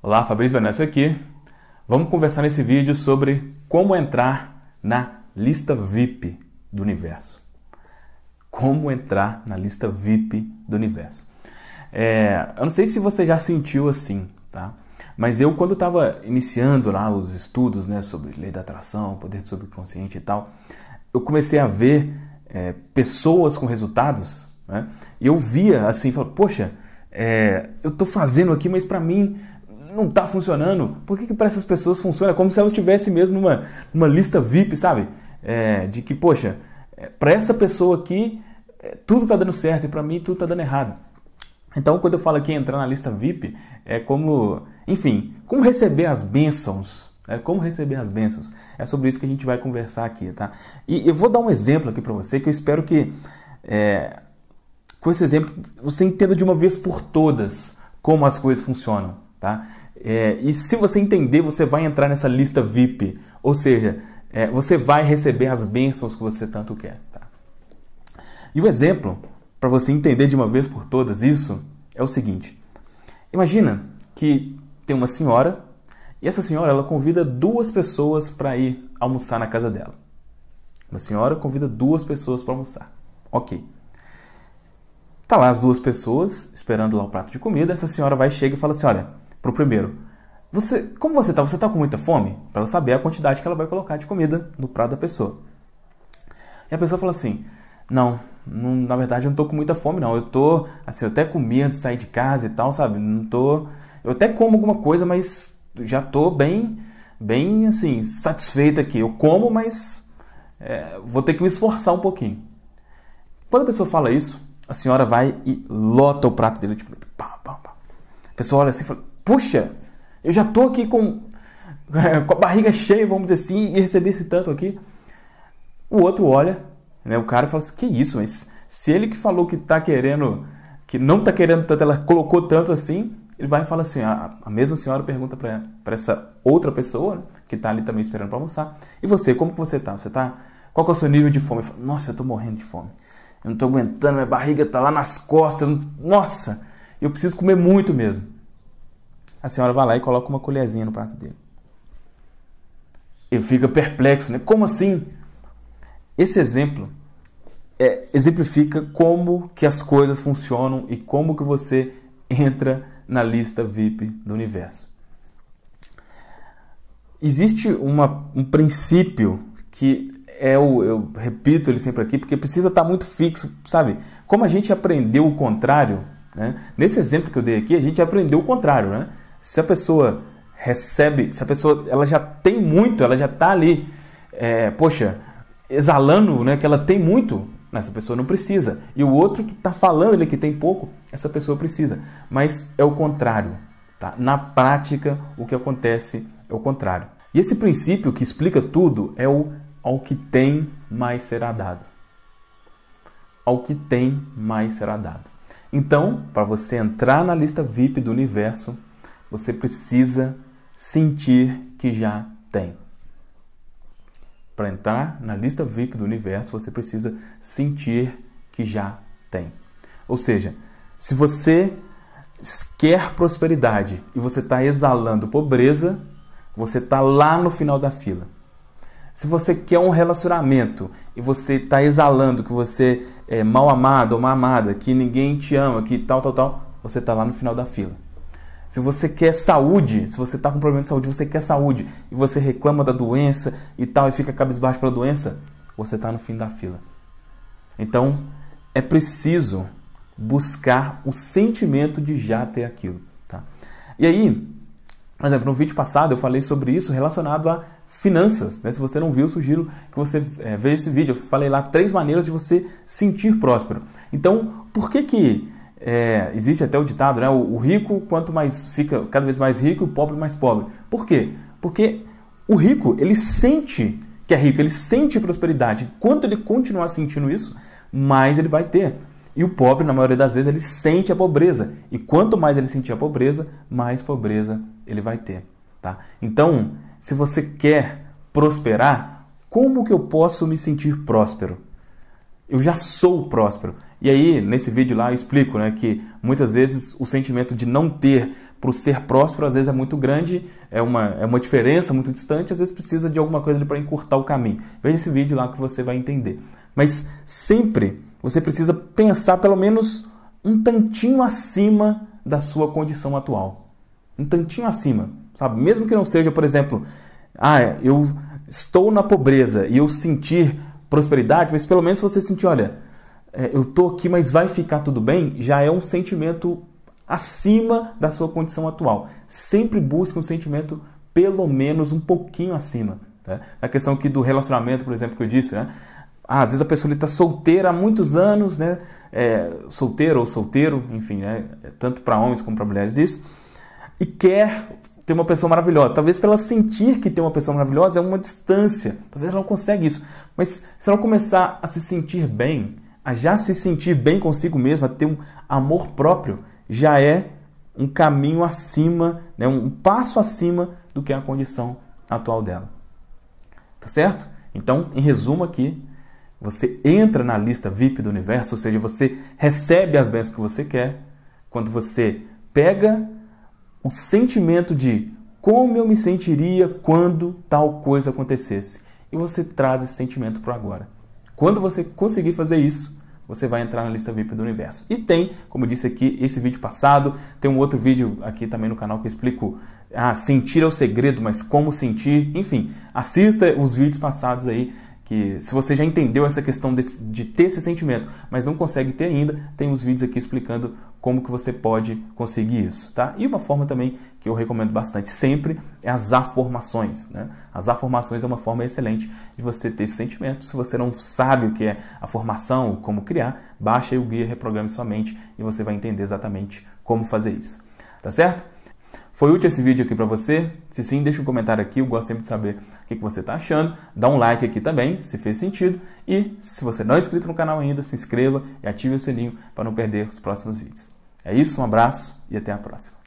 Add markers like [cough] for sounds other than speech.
Olá, Fabrício Vanessa aqui. Vamos conversar nesse vídeo sobre como entrar na lista VIP do universo. Como entrar na lista VIP do universo. É, eu não sei se você já sentiu assim, tá? Mas eu, quando estava iniciando lá os estudos né, sobre lei da atração, poder do subconsciente e tal, eu comecei a ver é, pessoas com resultados né? e eu via assim, falo, poxa, é, eu estou fazendo aqui, mas para mim não tá funcionando. Por que, que para essas pessoas funciona? É como se ela estivesse mesmo numa, numa lista VIP, sabe? É, de que, poxa, é, para essa pessoa aqui é, tudo tá dando certo e para mim tudo tá dando errado. Então, quando eu falo aqui entrar na lista VIP, é como, enfim, como receber as bênçãos. É como receber as bênçãos. É sobre isso que a gente vai conversar aqui, tá? E eu vou dar um exemplo aqui para você que eu espero que é, com esse exemplo você entenda de uma vez por todas como as coisas funcionam, tá? É, e se você entender, você vai entrar nessa lista VIP. Ou seja, é, você vai receber as bênçãos que você tanto quer. Tá? E o exemplo, para você entender de uma vez por todas isso, é o seguinte: imagina que tem uma senhora e essa senhora ela convida duas pessoas para ir almoçar na casa dela. Uma senhora convida duas pessoas para almoçar. Ok. Tá lá as duas pessoas esperando lá o prato de comida. Essa senhora vai chega e fala assim: olha pro primeiro. Você, como você está? Você está com muita fome? Para ela saber a quantidade que ela vai colocar de comida no prato da pessoa. E a pessoa fala assim: não, não na verdade eu não estou com muita fome, não. Eu tô, assim, eu até comi antes de sair de casa e tal, sabe? Não tô. Eu até como alguma coisa, mas já tô bem, bem, assim, satisfeito aqui. Eu como, mas é, vou ter que me esforçar um pouquinho. Quando a pessoa fala isso, a senhora vai e lota o prato dele de comida. Pá, pá, pá. A pessoa olha assim e fala: puxa, eu já tô aqui com, [laughs] com a barriga cheia, vamos dizer assim, e receber esse tanto aqui. O outro olha, né, o cara fala assim, que isso, mas se ele que falou que tá querendo, que não tá querendo tanto, ela colocou tanto assim, ele vai e fala assim, a, a mesma senhora pergunta para essa outra pessoa, que tá ali também esperando para almoçar, e você, como que você tá? Você tá, qual que é o seu nível de fome? nossa, eu tô morrendo de fome, eu não tô aguentando, minha barriga tá lá nas costas, não, nossa, eu preciso comer muito mesmo. A senhora vai lá e coloca uma colherzinha no prato dele. Ele fica perplexo, né? Como assim? Esse exemplo é, exemplifica como que as coisas funcionam e como que você entra na lista VIP do universo. Existe uma, um princípio que é o, eu repito ele sempre aqui, porque precisa estar muito fixo, sabe? Como a gente aprendeu o contrário, né? nesse exemplo que eu dei aqui, a gente aprendeu o contrário, né? Se a pessoa recebe, se a pessoa ela já tem muito, ela já está ali, é, poxa, exalando né, que ela tem muito, né, essa pessoa não precisa. E o outro que está falando ele que tem pouco, essa pessoa precisa. Mas é o contrário. Tá? Na prática, o que acontece é o contrário. E esse princípio que explica tudo é o ao que tem mais será dado. Ao que tem mais será dado. Então, para você entrar na lista VIP do universo, você precisa sentir que já tem. Para entrar na lista VIP do universo, você precisa sentir que já tem. Ou seja, se você quer prosperidade e você está exalando pobreza, você está lá no final da fila. Se você quer um relacionamento e você está exalando que você é mal amado ou mal amada, que ninguém te ama, que tal, tal, tal, você está lá no final da fila. Se você quer saúde, se você está com problema de saúde, você quer saúde e você reclama da doença e tal e fica cabisbaixo pela doença, você está no fim da fila. Então, é preciso buscar o sentimento de já ter aquilo. Tá? E aí, por exemplo, no vídeo passado eu falei sobre isso relacionado a finanças. Né? Se você não viu, sugiro que você é, veja esse vídeo. Eu falei lá três maneiras de você sentir próspero. Então, por que que é, existe até o ditado, né? O, o, rico quanto mais fica cada vez mais rico, o pobre mais pobre. Por quê? Porque o rico ele sente que é rico, ele sente prosperidade. Quanto ele continuar sentindo isso, mais ele vai ter. E o pobre, na maioria das vezes, ele sente a pobreza. E quanto mais ele sentir a pobreza, mais pobreza ele vai ter. Tá? Então, se você quer prosperar, como que eu posso me sentir próspero? Eu já sou próspero. E aí, nesse vídeo lá, eu explico né, que muitas vezes o sentimento de não ter para o ser próspero, às vezes é muito grande, é uma, é uma diferença muito distante, às vezes precisa de alguma coisa para encurtar o caminho. Veja esse vídeo lá que você vai entender. Mas sempre você precisa pensar pelo menos um tantinho acima da sua condição atual. Um tantinho acima, sabe? Mesmo que não seja, por exemplo, ah, eu estou na pobreza e eu sentir prosperidade, mas pelo menos você sentir, olha, é, eu tô aqui, mas vai ficar tudo bem, já é um sentimento acima da sua condição atual. Sempre busque um sentimento pelo menos um pouquinho acima. Né? A questão aqui do relacionamento, por exemplo, que eu disse, né? Ah, às vezes a pessoa está solteira há muitos anos, né? É, solteira ou solteiro, enfim, né? É tanto para homens como para mulheres isso. E quer ter uma pessoa maravilhosa. Talvez pela sentir que tem uma pessoa maravilhosa é uma distância. Talvez ela não consegue isso. Mas se ela começar a se sentir bem, a já se sentir bem consigo mesma, a ter um amor próprio, já é um caminho acima, né, um passo acima do que é a condição atual dela. Tá certo? Então, em resumo aqui, você entra na lista VIP do universo, ou seja, você recebe as bênçãos que você quer, quando você pega o sentimento de como eu me sentiria quando tal coisa acontecesse. E você traz esse sentimento para agora. Quando você conseguir fazer isso, você vai entrar na lista VIP do universo. E tem, como disse aqui, esse vídeo passado, tem um outro vídeo aqui também no canal que eu explico ah, sentir é o segredo, mas como sentir, enfim, assista os vídeos passados aí que se você já entendeu essa questão de, de, ter esse sentimento, mas não consegue ter ainda, tem os vídeos aqui explicando como que você pode conseguir isso, tá? E uma forma também que eu recomendo bastante sempre é as afirmações, né? As afirmações é uma forma excelente de você ter esse sentimento. Se você não sabe o que é a formação, como criar, baixa aí o guia Reprograme Sua Mente e você vai entender exatamente como fazer isso, tá certo? Foi útil esse vídeo aqui para você? Se sim, deixa um comentário aqui, eu gosto sempre de saber o que você está achando. Dá um like aqui também, se fez sentido. E se você não é inscrito no canal ainda, se inscreva e ative o sininho para não perder os próximos vídeos. É isso, um abraço e até a próxima.